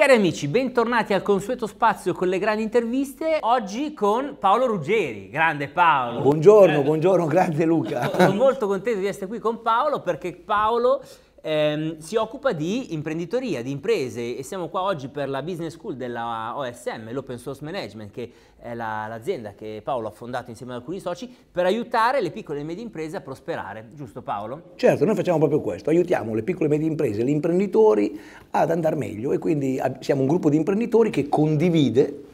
Cari amici, bentornati al consueto spazio con le grandi interviste, oggi con Paolo Ruggeri. Grande Paolo! Buongiorno, eh. buongiorno, grande Luca! Sono molto contento di essere qui con Paolo perché Paolo ehm, si occupa di imprenditoria, di imprese e siamo qua oggi per la business school della OSM, l'Open Source Management, che è la, l'azienda che Paolo ha fondato insieme ad alcuni soci per aiutare le piccole e medie imprese a prosperare, giusto Paolo? Certo, noi facciamo proprio questo, aiutiamo le piccole e medie imprese, gli imprenditori ad andare meglio e quindi siamo un gruppo di imprenditori che condivide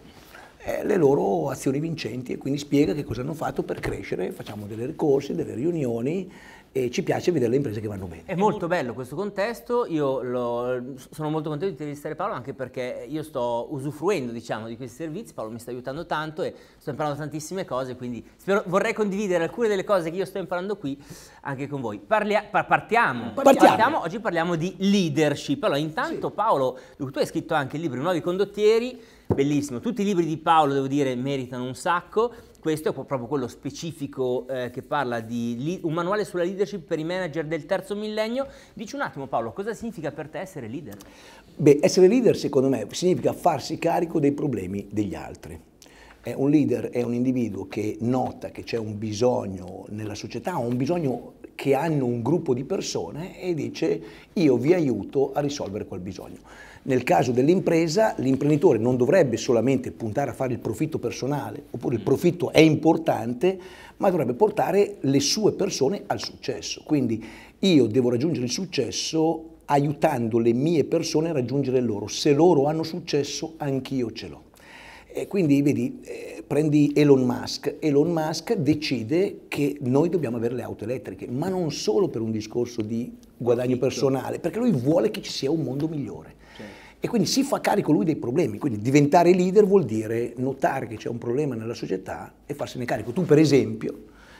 eh, le loro azioni vincenti e quindi spiega che cosa hanno fatto per crescere, facciamo delle ricorsi, delle riunioni e ci piace vedere le imprese che vanno bene. È molto bello questo contesto, io lo, sono molto contento di intervistare Paolo anche perché io sto usufruendo diciamo, di questi servizi, Paolo mi sta aiutando tanto e sto imparando tantissime cose, quindi spero, vorrei condividere alcune delle cose che io sto imparando qui anche con voi. Parlia, par- partiamo. Partiamo. partiamo. oggi parliamo di leadership. Allora intanto sì. Paolo, tu hai scritto anche il libro Nuovi Condottieri, bellissimo, tutti i libri di Paolo devo dire meritano un sacco, questo è proprio quello specifico eh, che parla di un manuale sulla leadership per i manager del terzo millennio. Dici un attimo Paolo, cosa significa per te essere leader? Beh, essere leader secondo me significa farsi carico dei problemi degli altri. Eh, un leader è un individuo che nota che c'è un bisogno nella società, un bisogno che hanno un gruppo di persone e dice io vi aiuto a risolvere quel bisogno. Nel caso dell'impresa l'imprenditore non dovrebbe solamente puntare a fare il profitto personale, oppure il mm. profitto è importante, ma dovrebbe portare le sue persone al successo. Quindi io devo raggiungere il successo aiutando le mie persone a raggiungere il loro. Se loro hanno successo, anch'io ce l'ho. E quindi vedi, eh, prendi Elon Musk, Elon Musk decide che noi dobbiamo avere le auto elettriche, ma non solo per un discorso di guadagno personale, perché lui vuole che ci sia un mondo migliore. Certo. E quindi si fa carico lui dei problemi, quindi diventare leader vuol dire notare che c'è un problema nella società e farsene carico. Tu per esempio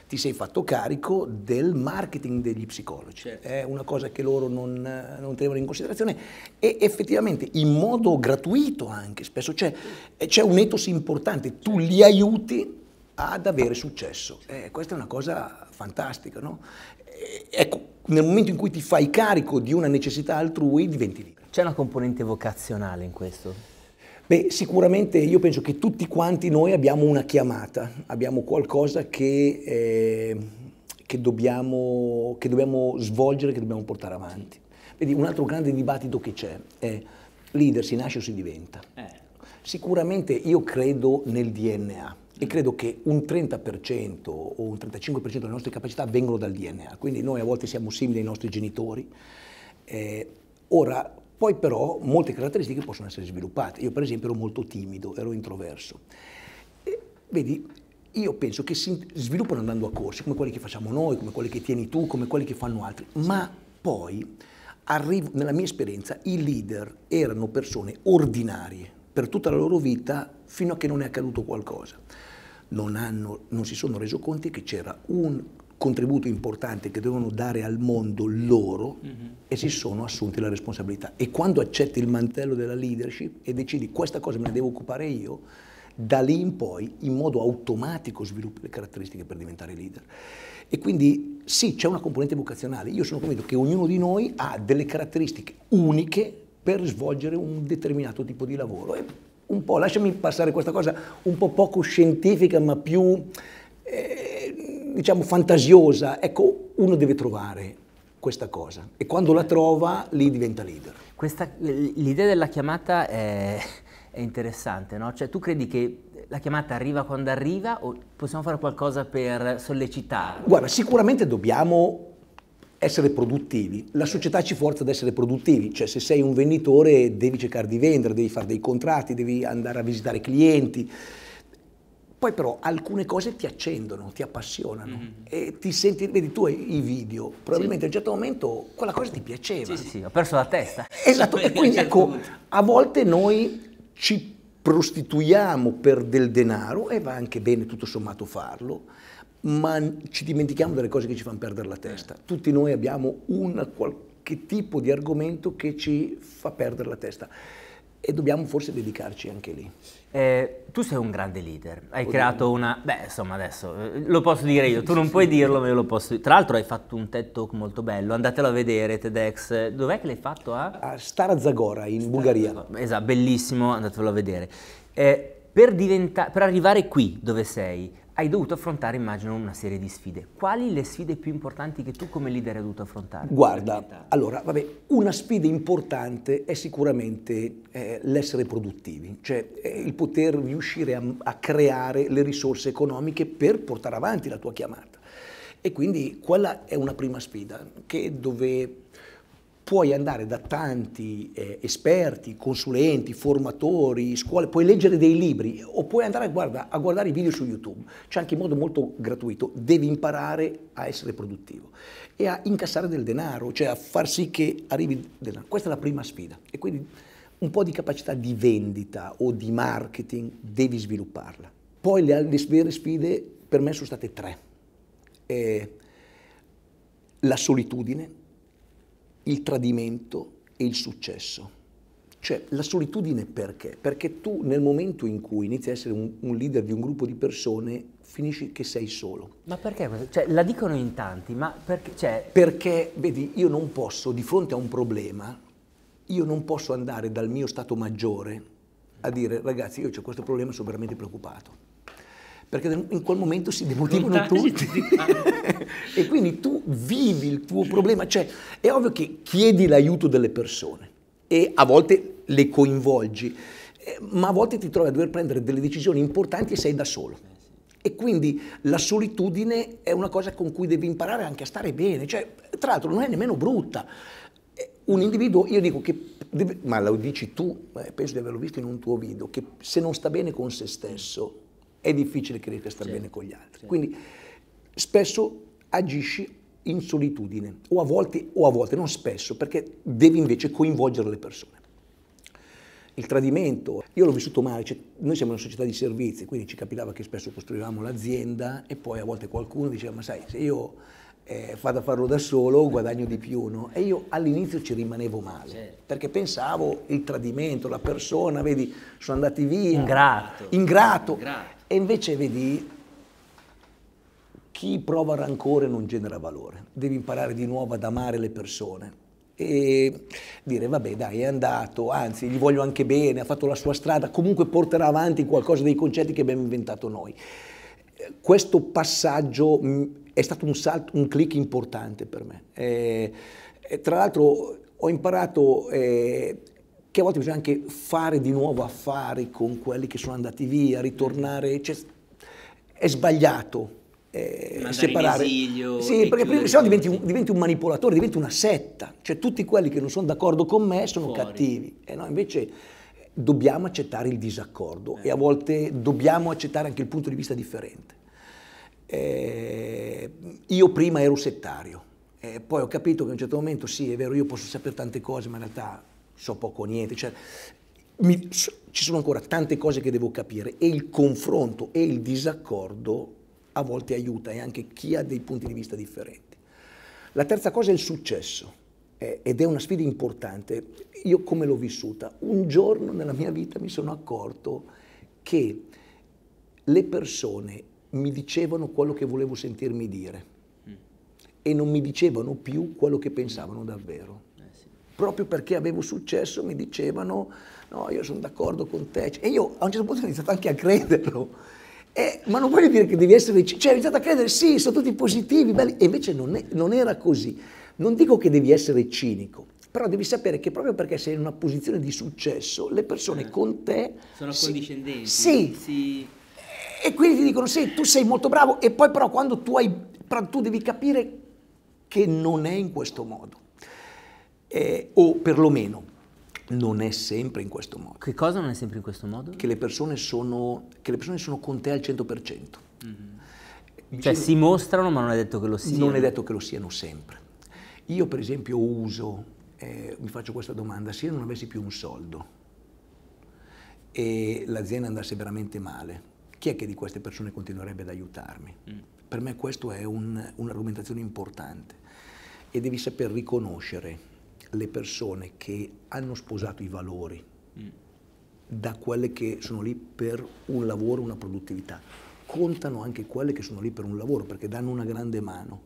ti sei fatto carico del marketing degli psicologi. Certo. È una cosa che loro non, non, tenevano in considerazione e effettivamente in modo gratuito anche spesso c'è, c'è un ethos importante, tu li aiuti ad avere successo. Eh, questa è una cosa fantastica, no? Eh, ecco, nel momento in cui ti fai carico di una necessità altrui diventi libero. C'è una componente vocazionale in questo? Beh, sicuramente io penso che tutti quanti noi abbiamo una chiamata, abbiamo qualcosa che, eh, che, dobbiamo, che dobbiamo, svolgere, che dobbiamo portare avanti. Vedi, un altro grande dibattito che c'è è leader si nasce o si diventa? Eh. Sicuramente io credo nel DNA e mm. credo che un 30% o un 35% delle nostre capacità vengono dal DNA, quindi noi a volte siamo simili ai nostri genitori. Eh, ora, poi però molte caratteristiche possono essere sviluppate. Io per esempio ero molto timido, ero introverso. E, vedi, io penso che si sviluppano andando a corsi, come quelli che facciamo noi, come quelli che tieni tu, come quelli che fanno altri, ma poi, arrivo, nella mia esperienza, i leader erano persone ordinarie per tutta la loro vita fino a che non è accaduto qualcosa. Non, hanno, non si sono resi conto che c'era un contributo importante che dovevano dare al mondo loro mm -hmm. e si sono assunti la responsabilità. E quando accetti il mantello della leadership e decidi questa cosa me ne devo occupare io, da lì in poi in modo automatico sviluppi le caratteristiche per diventare leader. E quindi sì, c'è una componente vocazionale. Io sono convinto che ognuno di noi ha delle caratteristiche uniche per svolgere un determinato tipo di lavoro. E un po', lasciami passare questa cosa un po' poco scientifica, ma più... Eh, diciamo, fantasiosa, ecco, uno deve trovare questa cosa e quando la trova lì diventa leader. Questa, l'idea della chiamata è, è interessante, no? Cioè tu credi che la chiamata arriva quando arriva o possiamo fare qualcosa per sollecitarla? Guarda, sicuramente dobbiamo essere produttivi. La società ci forza ad essere produttivi, cioè se sei un venditore devi cercare di vendere, devi fare dei contratti, devi andare a visitare clienti. Poi però alcune cose ti accendono, ti appassionano mm-hmm. e ti senti, vedi tu i video, probabilmente sì. a un certo momento quella cosa ti piaceva. Sì, sì, sì ho perso la testa. Esatto, e quindi ecco, certo. a volte noi ci prostituiamo per del denaro e va anche bene tutto sommato farlo, ma ci dimentichiamo delle cose che ci fanno perdere la testa. Eh. Tutti noi abbiamo un qualche tipo di argomento che ci fa perdere la testa e dobbiamo forse dedicarci anche lì. Eh, tu sei un grande leader, hai Oddio. creato una... Beh, insomma, adesso eh, lo posso dire io, tu non puoi dirlo, ma io lo posso dire. Tra l'altro hai fatto un TED Talk molto bello, andatelo a vedere, TEDx. Dov'è che l'hai fatto? A, a Stara Zagora, in Stara Bulgaria. Zagora. Esatto, bellissimo, andatelo a vedere. Eh, per, per arrivare qui, dove sei, hai dovuto affrontare, immagino, una serie di sfide. Quali le sfide più importanti che tu come leader hai dovuto affrontare? Guarda, allora, vabbè, una sfida importante è sicuramente eh, l'essere produttivi, cioè eh, il poter riuscire a, a creare le risorse economiche per portare avanti la tua chiamata. E quindi quella è una prima sfida che dove puoi andare da tanti eh, esperti, consulenti, formatori, scuole, puoi leggere dei libri o puoi andare a, guarda, a guardare i video su YouTube. C'è anche in modo molto gratuito, devi imparare a essere produttivo e a incassare del denaro, cioè a far sì che arrivi denaro. Questa è la prima sfida e quindi un po' di capacità di vendita o di marketing devi svilupparla. Poi le, le vere sfide per me sono state tre. Eh, la solitudine, il tradimento e il successo. Cioè, la solitudine perché? Perché tu nel momento in cui inizi a essere un, un leader di un gruppo di persone, finisci che sei solo. Ma perché? Cioè, la dicono in tanti, ma perché? Cioè... Perché, vedi, io non posso, di fronte a un problema, io non posso andare dal mio stato maggiore a dire, ragazzi, io ho questo problema, sono veramente preoccupato perché in quel momento si demotivano tutti. e quindi tu vivi il tuo problema, cioè è ovvio che chiedi l'aiuto delle persone e a volte le coinvolgi, eh, ma a volte ti trovi a dover prendere delle decisioni importanti e sei da solo. Eh, e quindi la solitudine è una cosa con cui devi imparare anche a stare bene, cioè, tra l'altro non è nemmeno brutta. Eh, un individuo, io dico che, ma lo dici tu, penso di averlo visto in un tuo video, che se non sta bene con se stesso è difficile che riesca a stare certo, bene con gli altri. Certo. Quindi spesso agisci in solitudine, o a volte, o a volte, non spesso, perché devi invece coinvolgere le persone. Il tradimento, io l'ho vissuto male, cioè, noi siamo una società di servizi, quindi ci capitava che spesso costruivamo l'azienda e poi a volte qualcuno diceva, ma sai, se io eh, vado a farlo da solo guadagno di più, no? E io all'inizio ci rimanevo male, certo. perché pensavo il tradimento, la persona, vedi, sono andati via. Ingrato. Ingrato. Ingrato. E invece vedi, chi prova rancore non genera valore, devi imparare di nuovo ad amare le persone e dire vabbè dai è andato, anzi gli voglio anche bene, ha fatto la sua strada, comunque porterà avanti qualcosa dei concetti che abbiamo inventato noi. Questo passaggio mm, è stato un salto, un click importante per me. Eh, e, tra l'altro ho imparato eh, che a volte bisogna anche fare di nuovo affari con quelli che sono andati via, ritornare, cioè, è sbagliato. Eh, separare. Esilio, sì, perché prima, se no diventi un, diventi un, manipolatore, diventi una setta, cioè tutti quelli che non sono d'accordo con me sono Fuori. cattivi. E eh, no, invece dobbiamo accettare il disaccordo eh. e a volte dobbiamo accettare anche il punto di vista differente. Eh, io prima ero settario, eh, poi ho capito che a un certo momento sì, è vero, io posso sapere tante cose, ma in realtà so poco o niente, cioè, mi, so, ci sono ancora tante cose che devo capire e il confronto e il disaccordo a volte aiuta e anche chi ha dei punti di vista differenti. La terza cosa è il successo eh, ed è una sfida importante. Io come l'ho vissuta? Un giorno nella mia vita mi sono accorto che le persone mi dicevano quello che volevo sentirmi dire mm. e non mi dicevano più quello che pensavano davvero proprio perché avevo successo mi dicevano no, io sono d'accordo con te. Cioè, e io a un certo punto ho iniziato anche a crederlo. E, ma non voglio dire che devi essere... Cioè, ho iniziato a credere, sì, sono tutti positivi, belli. E invece non, è, non era così. Non dico che devi essere cinico, però devi sapere che proprio perché sei in una posizione di successo, le persone ah, con te... Sono si, condiscendenti. Sì. Si... E quindi ti dicono, sì, tu sei molto bravo, e poi però quando tu hai... tu devi capire che non è in questo modo eh, o perlomeno non è sempre in questo modo. Che cosa non è sempre in questo modo? Che le persone sono, le persone sono con te al 100%. Mm-hmm. Cioè si mostrano ma non è detto che lo siano. Non è detto che lo siano sempre. Io per esempio uso, eh, mi faccio questa domanda, se io non avessi più un soldo e l'azienda andasse veramente male, chi è che di queste persone continuerebbe ad aiutarmi? Mm. Per me questo è un, un'argomentazione importante e devi saper riconoscere le persone che hanno sposato i valori mm. da quelle che sono lì per un lavoro, una produttività, contano anche quelle che sono lì per un lavoro perché danno una grande mano.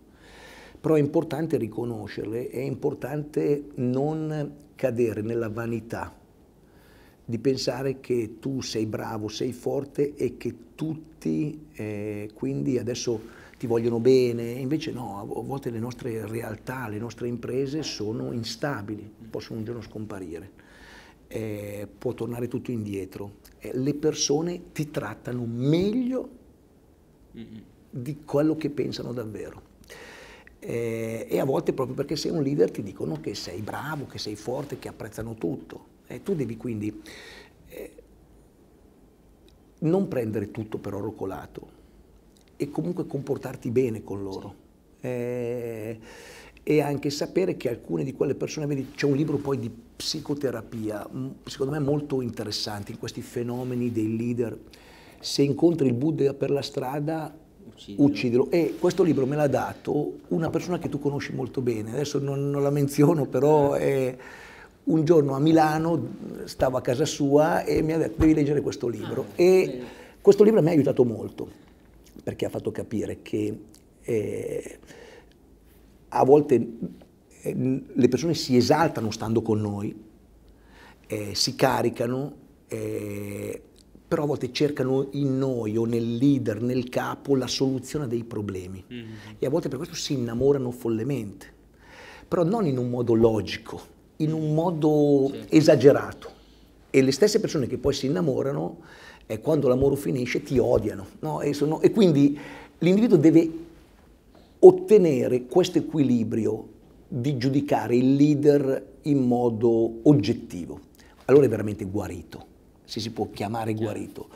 Però è importante riconoscerle, è importante non cadere nella vanità di pensare che tu sei bravo, sei forte e che tutti eh, quindi adesso ti vogliono bene, invece no, a volte le nostre realtà, le nostre imprese sono instabili, possono un giorno scomparire, eh, può tornare tutto indietro, eh, le persone ti trattano meglio di quello che pensano davvero. Eh, e a volte proprio perché sei un leader ti dicono che sei bravo, che sei forte, che apprezzano tutto. E eh, tu devi quindi eh, non prendere tutto per oro colato, e comunque comportarti bene con loro. Sì. Eh, e anche sapere che alcune di quelle persone, c'è un libro poi di psicoterapia, mm, secondo me molto interessante, in questi fenomeni dei leader. Se incontri il Buddha per la strada, uccidilo. uccidilo. E questo libro me l'ha dato una persona che tu conosci molto bene, adesso non, non la menziono, però è un giorno a Milano stavo a casa sua e mi ha detto devi leggere questo libro ah, e questo libro mi ha aiutato molto perché ha fatto capire che eh, a volte eh, le persone si esaltano stando con noi, eh, si caricano, eh, però a volte cercano in noi o nel leader, nel capo, la soluzione dei problemi mm-hmm. e a volte per questo si innamorano follemente, però non in un modo logico, in un modo sì. esagerato. E le stesse persone che poi si innamorano e quando l'amore finisce ti odiano. No? E, sono, e quindi l'individuo deve ottenere questo equilibrio di giudicare il leader in modo oggettivo. Allora è veramente guarito, se si può chiamare guarito.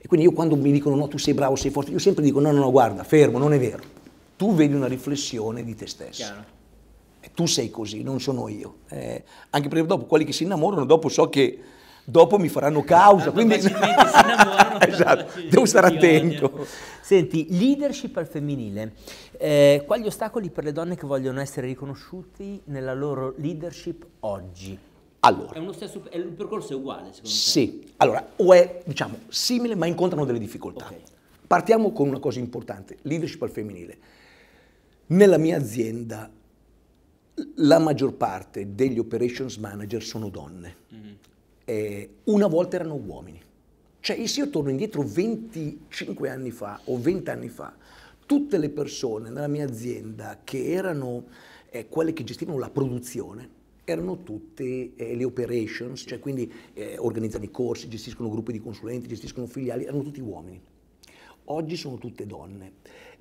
E quindi io quando mi dicono no, tu sei bravo, sei forte, io sempre dico no, no, no, guarda, fermo, non è vero. Tu vedi una riflessione di te stesso. Chiaro. tu sei così, non sono io. Eh, anche perché dopo quelli che si innamorano, dopo so che dopo mi faranno causa. Quindi... si esatto, devo stare attento. Senti, leadership al femminile. Eh, quali ostacoli per le donne che vogliono essere riconosciuti nella loro leadership oggi? Allora, è uno stesso, il percorso è uguale secondo me. sì. Te. allora, o è diciamo simile ma incontrano delle difficoltà. Okay. Partiamo con una cosa importante, leadership al femminile. Nella mia azienda la maggior parte degli operations manager sono donne. Mm-hmm eh, una volta erano uomini. Cioè, se io torno indietro 25 anni fa o 20 anni fa, tutte le persone nella mia azienda che erano eh, quelle che gestivano la produzione, erano tutte eh, le operations, cioè quindi eh, organizzano i corsi, gestiscono gruppi di consulenti, gestiscono filiali, erano tutti uomini. Oggi sono tutte donne,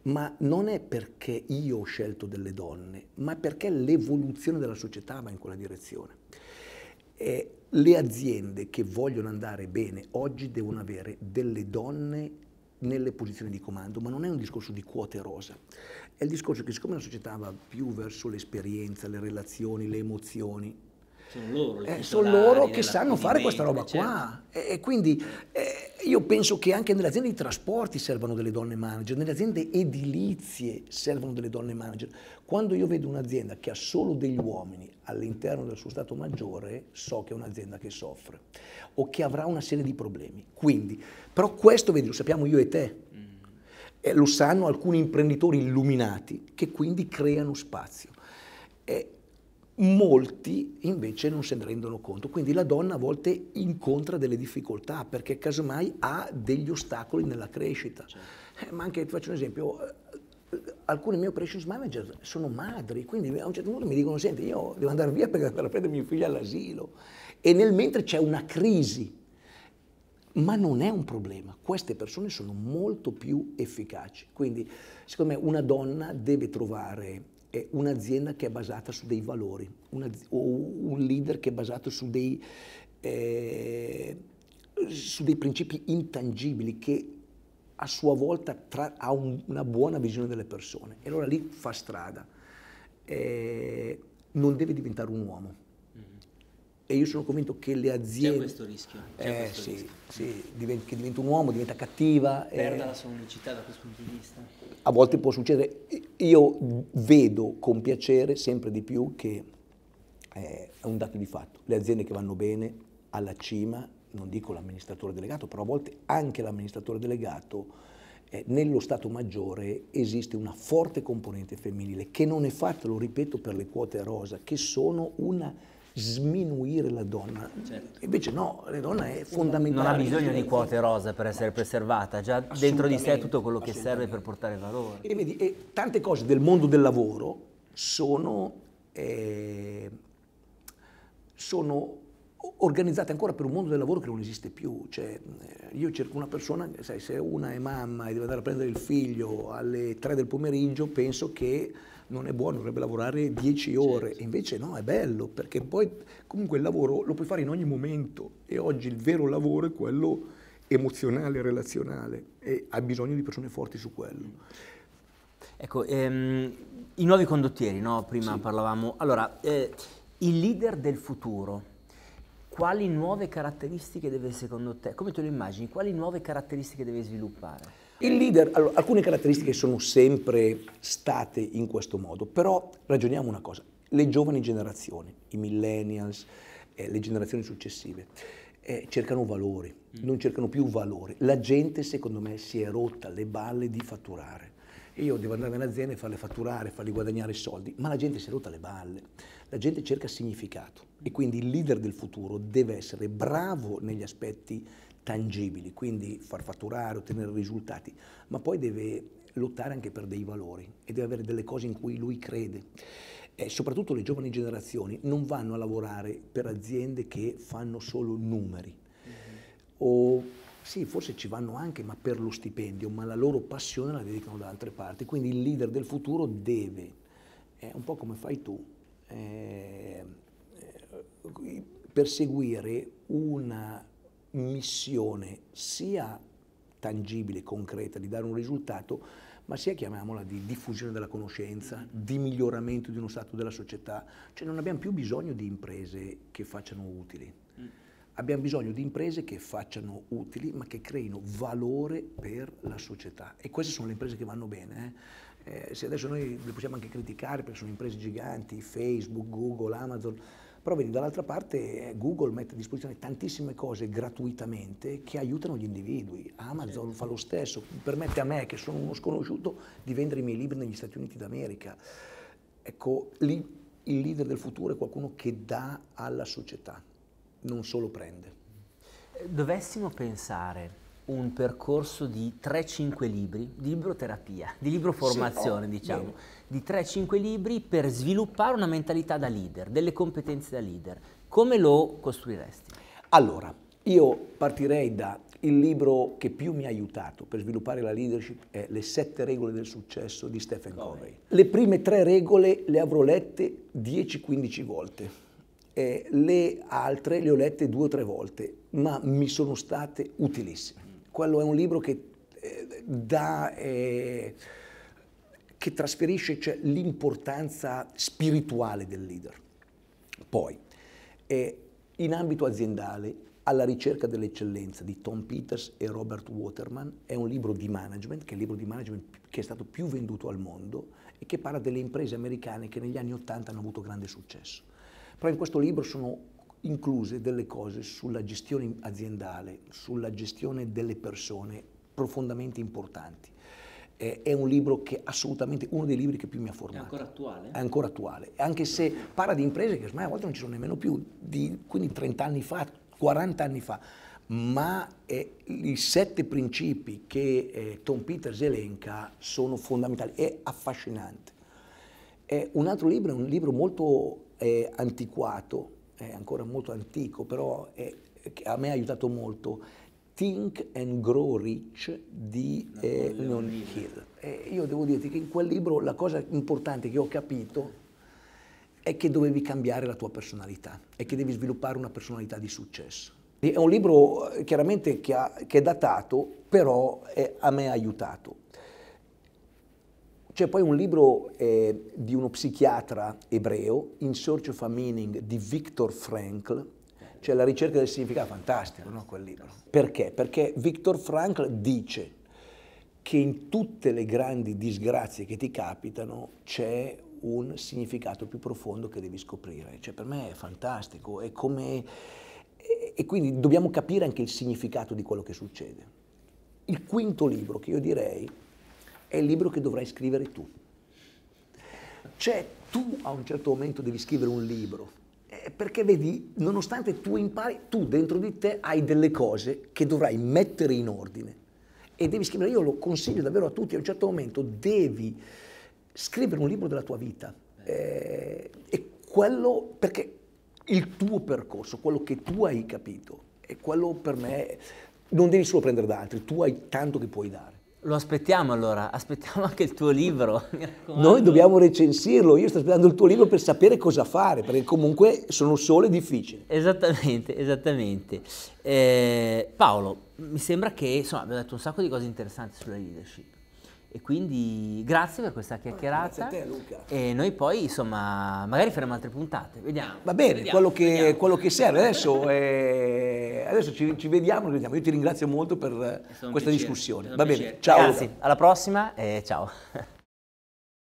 ma non è perché io ho scelto delle donne, ma perché l'evoluzione della società va in quella direzione. Eh, le aziende che vogliono andare bene oggi devono avere delle donne nelle posizioni di comando, ma non è un discorso di quote rosa, è il discorso che siccome la società va più verso l'esperienza, le relazioni, le emozioni, sono loro, eh, sono loro che sanno fare questa roba certo. qua e, e quindi eh, io penso che anche nelle aziende di trasporti servano delle donne manager, nelle aziende edilizie servono delle donne manager. Quando io vedo un'azienda che ha solo degli uomini all'interno del suo stato maggiore, so che è un'azienda che soffre o che avrà una serie di problemi. Quindi, però questo vedi, lo sappiamo io e te, eh, lo sanno alcuni imprenditori illuminati che quindi creano spazio. Eh, molti invece non se ne rendono conto. Quindi la donna a volte incontra delle difficoltà perché casomai ha degli ostacoli nella crescita. Certo. Eh, ma anche, ti faccio un esempio, eh, alcuni miei operations manager sono madri, quindi a un certo punto mi dicono, senti, io devo andare via perché devo prendere mio figlio all'asilo. E nel mentre c'è una crisi, ma non è un problema, queste persone sono molto più efficaci. Quindi, secondo me, una donna deve trovare è un'azienda che è basata su dei valori, una, o un leader che è basato su dei, eh, su dei principi intangibili che a sua volta tra, ha un, una buona visione delle persone. E allora lì fa strada. Eh, non deve diventare un uomo e io sono convinto che le aziende... C'è questo rischio. C'è eh, questo sì, rischio. Sì, diventa, che diventa un uomo, diventa cattiva. Eh. Perda eh, la sua unicità da questo punto di vista. A volte può succedere. Io vedo con piacere sempre di più che eh, è un dato di fatto. Le aziende che vanno bene alla cima, non dico l'amministratore delegato, però a volte anche l'amministratore delegato eh, nello Stato maggiore esiste una forte componente femminile che non è fatta, lo ripeto, per le quote rosa, che sono una sminuire la donna. Certo. Invece no, la donna è fondamentale. Non ha bisogno di quote rosa per essere preservata, già dentro di sé è tutto quello che serve per portare valore. E, vedi, e tante cose del mondo del lavoro sono, eh, sono organizzate ancora per un mondo del lavoro che non esiste più. Cioè, eh, io cerco una persona, sai, se una è mamma e deve andare a prendere il figlio alle tre del pomeriggio, penso che non è buono, dovrebbe lavorare 10 certo. ore, certo. invece no, è bello perché poi comunque il lavoro lo puoi fare in ogni momento e oggi il vero lavoro è quello emozionale, relazionale e hai bisogno di persone forti su quello. Ecco, ehm, i nuovi condottieri, no? prima sì. parlavamo, allora, eh, il leader del futuro, quali nuove caratteristiche deve secondo te, come te lo immagini, quali nuove caratteristiche deve sviluppare? Il leader, allora, alcune caratteristiche sono sempre state in questo modo, però ragioniamo una cosa, le giovani generazioni, i millennials, eh, le generazioni successive, eh, cercano valori, mm. non cercano più valori. La gente secondo me si è rotta le balle di fatturare. Io devo andare in azienda e farle fatturare, farle guadagnare soldi, ma la gente si è rotta le balle. La gente cerca significato e quindi il leader del futuro deve essere bravo negli aspetti tangibili, quindi far fatturare, ottenere risultati, ma poi deve lottare anche per dei valori e deve avere delle cose in cui lui crede. E eh, soprattutto le giovani generazioni non vanno a lavorare per aziende che fanno solo numeri. Mm-hmm. O sì, forse ci vanno anche, ma per lo stipendio, ma la loro passione la dedicano da altre parti. Quindi il leader del futuro deve, è un po' come fai tu, eh, eh perseguire una missione sia tangibile, concreta, di dare un risultato, ma sia chiamiamola di diffusione della conoscenza, di miglioramento di uno stato della società. Cioè non abbiamo più bisogno di imprese che facciano utili. Mm. Abbiamo bisogno di imprese che facciano utili, ma che creino valore per la società. E queste sono le imprese che vanno bene. Eh. Eh, se adesso noi le possiamo anche criticare perché sono imprese giganti, Facebook, Google, Amazon, però vedi, dall'altra parte eh, Google mette a disposizione tantissime cose gratuitamente che aiutano gli individui. Amazon fa lo stesso, permette a me, che sono uno sconosciuto, di vendere i miei libri negli Stati Uniti d'America. Ecco, lì il leader del futuro è qualcuno che dà alla società, non solo prende. Dovessimo pensare un percorso di 3-5 libri, di libro terapia, di libroformazione, sì, oh, diciamo, bene. di 3-5 libri per sviluppare una mentalità da leader, delle competenze da leader. Come lo costruiresti? Allora, io partirei dal libro che più mi ha aiutato per sviluppare la leadership è Le sette regole del successo di Stephen Covey. Le prime tre regole le avrò lette 10-15 volte. Eh, le altre le ho lette due o tre volte, ma mi sono state utilissime quello è un libro che eh, dà... Eh, che trasferisce cioè, l'importanza spirituale del leader. Poi, eh, in ambito aziendale, alla ricerca dell'eccellenza di Tom Peters e Robert Waterman è un libro di management, che è il libro di management che è stato più venduto al mondo e che parla delle imprese americane che negli anni Ottanta hanno avuto grande successo. Però in questo libro sono incluse delle cose sulla gestione aziendale, sulla gestione delle persone profondamente importanti. è un libro che assolutamente uno dei libri che più mi ha formato. È ancora attuale? È ancora attuale, anche se parla di imprese che ormai a volte non ci sono nemmeno più, di, quindi 30 anni fa, 40 anni fa, ma eh, i sette principi che eh, Tom Peters elenca sono fondamentali, è affascinante. un altro libro è un libro molto eh, antiquato, è ancora molto antico, però è, a me ha aiutato molto, Think and Grow Rich di eh, Leon Hill. E io devo dirti che in quel libro la cosa importante che ho capito è che dovevi cambiare la tua personalità e che devi sviluppare una personalità di successo. È un libro eh, chiaramente che, ha, che è datato, però è, a me ha aiutato. C'è poi un libro eh, di uno psichiatra ebreo, In Search of a Meaning, di Viktor Frankl, cioè la ricerca del significato, fantastico no, quel libro. Perché? Perché Viktor Frankl dice che in tutte le grandi disgrazie che ti capitano c'è un significato più profondo che devi scoprire. Cioè per me è fantastico, è come... E quindi dobbiamo capire anche il significato di quello che succede. Il quinto libro che io direi è il libro che dovrai scrivere tu. Cioè tu a un certo momento devi scrivere un libro, eh, perché vedi, nonostante tu impari, tu dentro di te hai delle cose che dovrai mettere in ordine e devi scrivere, io lo consiglio davvero a tutti, a un certo momento devi scrivere un libro della tua vita eh, e quello perché il tuo percorso, quello che tu hai capito è quello per me non devi solo prendere da altri, tu hai tanto che puoi dare. Lo aspettiamo allora, aspettiamo anche il tuo libro. Noi dobbiamo recensirlo, io sto aspettando il tuo libro per sapere cosa fare, perché comunque sono solo e difficile. Esattamente, esattamente. Eh, Paolo, mi sembra che insomma, abbiamo detto un sacco di cose interessanti sulla leadership. E quindi grazie per questa chiacchierata. grazie a te Luca. E noi poi insomma magari faremo altre puntate. Vediamo. Va bene, vediamo, quello, che, quello, che, serve. Adesso, eh, adesso ci, ci, vediamo, Io ti ringrazio molto per questa piacere, discussione. Va piacere. bene, ciao. Grazie, alla prossima e ciao.